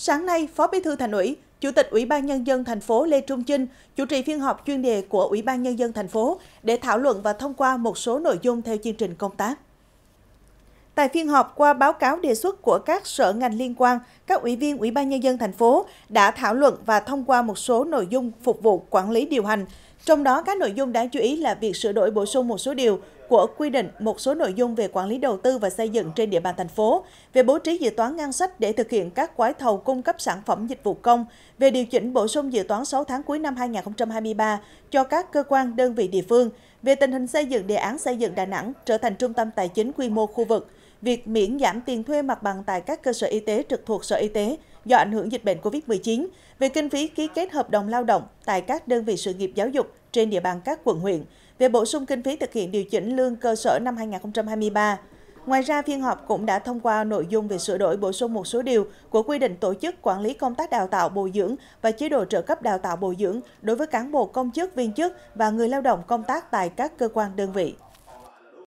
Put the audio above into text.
Sáng nay, Phó Bí thư Thành ủy, Chủ tịch Ủy ban nhân dân thành phố Lê Trung Chinh chủ trì phiên họp chuyên đề của Ủy ban nhân dân thành phố để thảo luận và thông qua một số nội dung theo chương trình công tác. Tại phiên họp qua báo cáo đề xuất của các sở ngành liên quan, các ủy viên Ủy ban nhân dân thành phố đã thảo luận và thông qua một số nội dung phục vụ quản lý điều hành, trong đó các nội dung đáng chú ý là việc sửa đổi bổ sung một số điều của quy định một số nội dung về quản lý đầu tư và xây dựng trên địa bàn thành phố, về bố trí dự toán ngân sách để thực hiện các gói thầu cung cấp sản phẩm dịch vụ công, về điều chỉnh bổ sung dự toán 6 tháng cuối năm 2023 cho các cơ quan đơn vị địa phương, về tình hình xây dựng đề án xây dựng Đà Nẵng trở thành trung tâm tài chính quy mô khu vực, việc miễn giảm tiền thuê mặt bằng tại các cơ sở y tế trực thuộc Sở Y tế, do ảnh hưởng dịch bệnh COVID-19 về kinh phí ký kết hợp đồng lao động tại các đơn vị sự nghiệp giáo dục trên địa bàn các quận huyện về bổ sung kinh phí thực hiện điều chỉnh lương cơ sở năm 2023. Ngoài ra, phiên họp cũng đã thông qua nội dung về sửa đổi bổ sung một số điều của quy định tổ chức quản lý công tác đào tạo bồi dưỡng và chế độ trợ cấp đào tạo bồi dưỡng đối với cán bộ công chức viên chức và người lao động công tác tại các cơ quan đơn vị.